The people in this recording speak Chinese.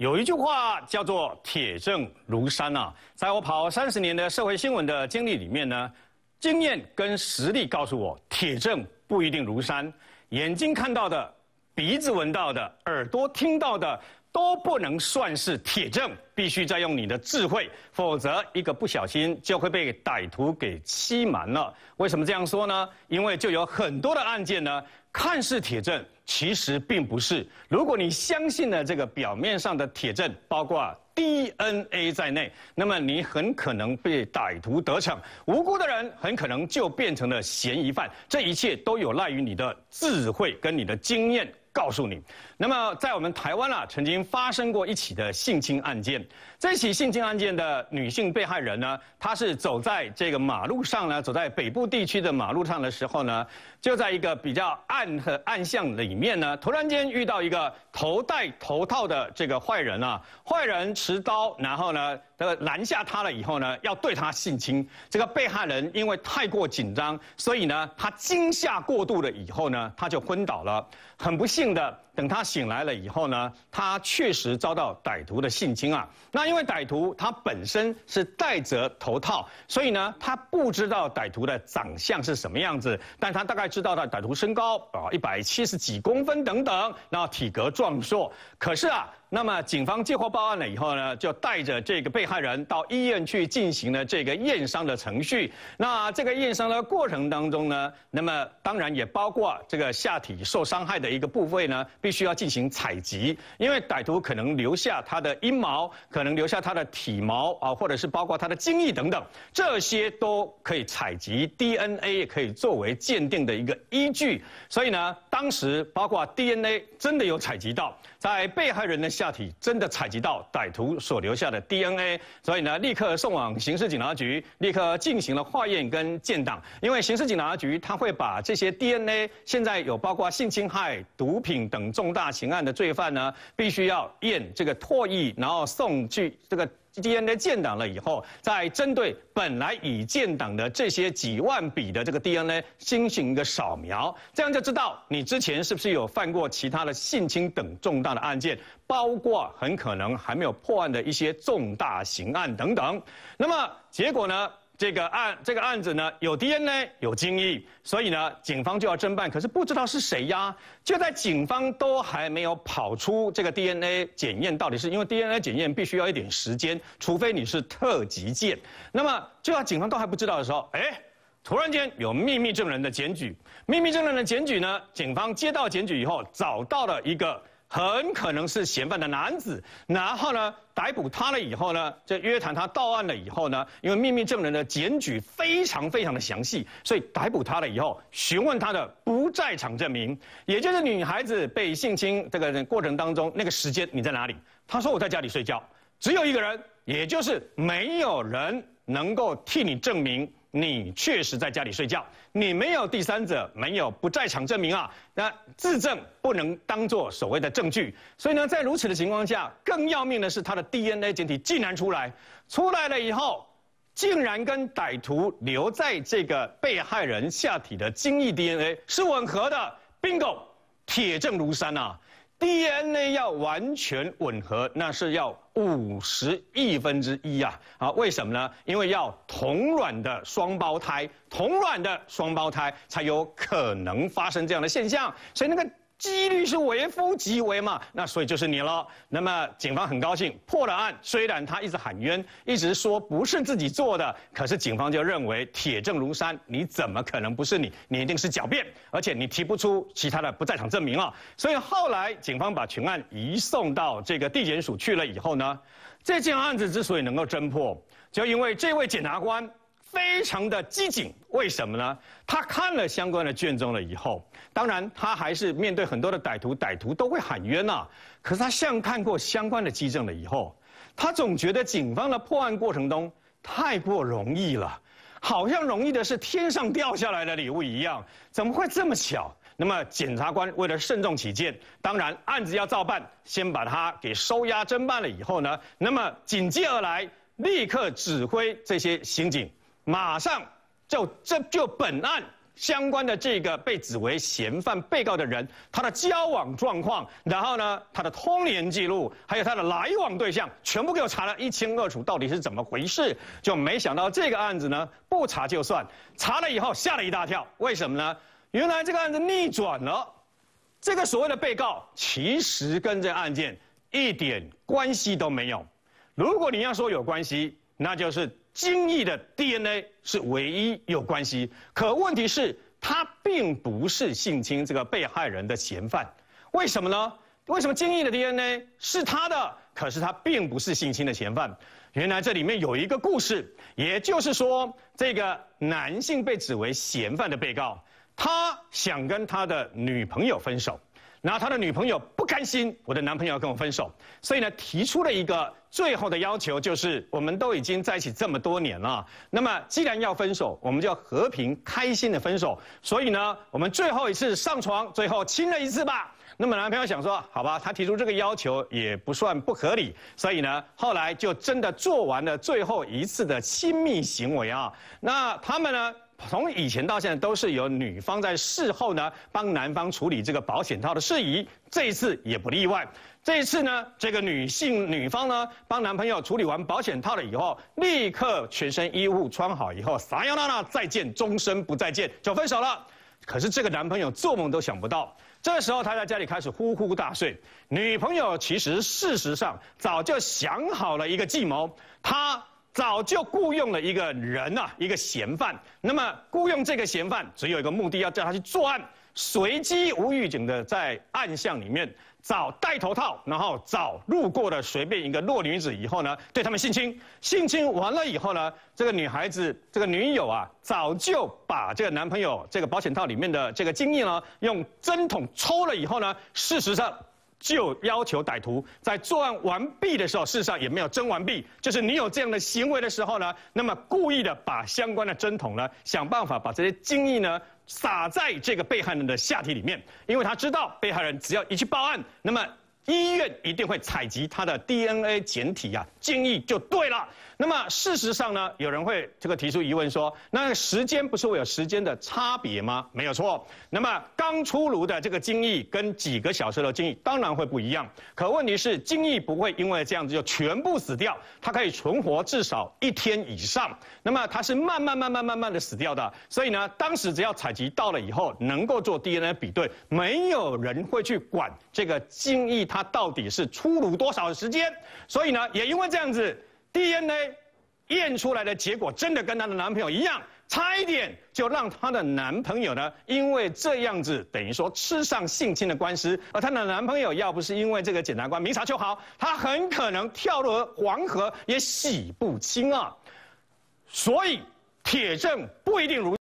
有一句话叫做“铁证如山”啊，在我跑三十年的社会新闻的经历里面呢，经验跟实力告诉我，铁证不一定如山，眼睛看到的、鼻子闻到的、耳朵听到的都不能算是铁证，必须再用你的智慧，否则一个不小心就会被歹徒给欺瞒了。为什么这样说呢？因为就有很多的案件呢。看似铁证，其实并不是。如果你相信了这个表面上的铁证，包括 DNA 在内，那么你很可能被歹徒得逞，无辜的人很可能就变成了嫌疑犯。这一切都有赖于你的智慧跟你的经验。告诉你，那么在我们台湾啊，曾经发生过一起的性侵案件。这起性侵案件的女性被害人呢，她是走在这个马路上呢，走在北部地区的马路上的时候呢，就在一个比较暗和暗巷里面呢，突然间遇到一个头戴头套的这个坏人啊，坏人持刀，然后呢。这个拦下他了以后呢，要对他性侵。这个被害人因为太过紧张，所以呢，他惊吓过度了以后呢，他就昏倒了。很不幸的，等他醒来了以后呢，他确实遭到歹徒的性侵啊。那因为歹徒他本身是戴着头套，所以呢，他不知道歹徒的长相是什么样子，但他大概知道他歹徒身高啊一百七十几公分等等，那体格壮硕。可是啊。那么警方接获报案了以后呢，就带着这个被害人到医院去进行了这个验伤的程序。那这个验伤的过程当中呢，那么当然也包括这个下体受伤害的一个部位呢，必须要进行采集，因为歹徒可能留下他的阴毛，可能留下他的体毛啊，或者是包括他的精液等等，这些都可以采集 DNA，可以作为鉴定的一个依据。所以呢，当时包括 DNA 真的有采集到。在被害人的下体真的采集到歹徒所留下的 DNA，所以呢，立刻送往刑事警察局，立刻进行了化验跟建档。因为刑事警察局，他会把这些 DNA，现在有包括性侵害、毒品等重大刑案的罪犯呢，必须要验这个唾液，然后送去这个。DNA 建档了以后，再针对本来已建档的这些几万笔的这个 DNA 进行一个扫描，这样就知道你之前是不是有犯过其他的性侵等重大的案件，包括很可能还没有破案的一些重大刑案等等。那么结果呢？这个案这个案子呢有 DNA 有精验，所以呢警方就要侦办。可是不知道是谁呀？就在警方都还没有跑出这个 DNA 检验到底是因为 DNA 检验必须要一点时间，除非你是特急件。那么就在警方都还不知道的时候，哎，突然间有秘密证人的检举。秘密证人的检举呢，警方接到检举以后，找到了一个。很可能是嫌犯的男子，然后呢，逮捕他了以后呢，就约谈他到案了以后呢，因为秘密证人的检举非常非常的详细，所以逮捕他了以后，询问他的不在场证明，也就是女孩子被性侵这个过程当中那个时间你在哪里？他说我在家里睡觉，只有一个人，也就是没有人能够替你证明。你确实在家里睡觉，你没有第三者，没有不在场证明啊。那自证不能当做所谓的证据，所以呢，在如此的情况下，更要命的是他的 DNA 检体竟然出来，出来了以后，竟然跟歹徒留在这个被害人下体的精液 DNA 是吻合的，bingo，铁证如山啊！DNA 要完全吻合，那是要。五十亿分之一啊！啊，为什么呢？因为要同卵的双胞胎，同卵的双胞胎才有可能发生这样的现象，所以那个。几率是为夫即为嘛？那所以就是你了。那么警方很高兴破了案，虽然他一直喊冤，一直说不是自己做的，可是警方就认为铁证如山，你怎么可能不是你？你一定是狡辩，而且你提不出其他的不在场证明啊。所以后来警方把全案移送到这个地检署去了以后呢，这件案子之所以能够侦破，就因为这位检察官。非常的机警，为什么呢？他看了相关的卷宗了以后，当然他还是面对很多的歹徒，歹徒都会喊冤呐。可是他像看过相关的基证了以后，他总觉得警方的破案过程中太过容易了，好像容易的是天上掉下来的礼物一样，怎么会这么巧？那么检察官为了慎重起见，当然案子要照办，先把他给收押侦办了以后呢，那么紧接而来，立刻指挥这些刑警。马上就这就本案相关的这个被指为嫌犯被告的人，他的交往状况，然后呢，他的通联记录，还有他的来往对象，全部给我查了一清二楚，到底是怎么回事？就没想到这个案子呢，不查就算，查了以后吓了一大跳。为什么呢？原来这个案子逆转了，这个所谓的被告其实跟这案件一点关系都没有。如果你要说有关系，那就是。精义的 DNA 是唯一有关系，可问题是他并不是性侵这个被害人的嫌犯，为什么呢？为什么精义的 DNA 是他的，可是他并不是性侵的嫌犯？原来这里面有一个故事，也就是说，这个男性被指为嫌犯的被告，他想跟他的女朋友分手。然后他的女朋友不甘心，我的男朋友要跟我分手，所以呢提出了一个最后的要求，就是我们都已经在一起这么多年了，那么既然要分手，我们就要和平开心的分手。所以呢，我们最后一次上床，最后亲了一次吧。那么男朋友想说，好吧，他提出这个要求也不算不合理，所以呢，后来就真的做完了最后一次的亲密行为啊。那他们呢？从以前到现在都是由女方在事后呢帮男方处理这个保险套的事宜，这一次也不例外。这一次呢，这个女性女方呢帮男朋友处理完保险套了以后，立刻全身衣物穿好以后，撒样娜娜再见，终生不再见，就分手了。可是这个男朋友做梦都想不到，这时候他在家里开始呼呼大睡，女朋友其实事实上早就想好了一个计谋，他。早就雇佣了一个人啊，一个嫌犯。那么雇佣这个嫌犯只有一个目的，要叫他去作案，随机无预警的在暗巷里面找戴头套，然后找路过的随便一个弱女子，以后呢对他们性侵。性侵完了以后呢，这个女孩子这个女友啊，早就把这个男朋友这个保险套里面的这个精液呢，用针筒抽了以后呢，事实上。就要求歹徒在作案完毕的时候，事实上也没有侦完毕。就是你有这样的行为的时候呢，那么故意的把相关的针筒呢，想办法把这些精液呢撒在这个被害人的下体里面，因为他知道被害人只要一去报案，那么医院一定会采集他的 DNA 检体啊，精液就对了。那么，事实上呢，有人会这个提出疑问说：“那时间不是会有时间的差别吗？”没有错。那么，刚出炉的这个精液跟几个小时的精液当然会不一样。可问题是，精液不会因为这样子就全部死掉，它可以存活至少一天以上。那么，它是慢慢、慢慢、慢慢的死掉的。所以呢，当时只要采集到了以后，能够做 DNA 比对，没有人会去管这个精液它到底是出炉多少时间。所以呢，也因为这样子。DNA，验出来的结果真的跟她的男朋友一样，差一点就让她的男朋友呢，因为这样子等于说吃上性侵的官司，而她的男朋友要不是因为这个检察官明察秋毫，她很可能跳入黄河也洗不清啊。所以铁证不一定如。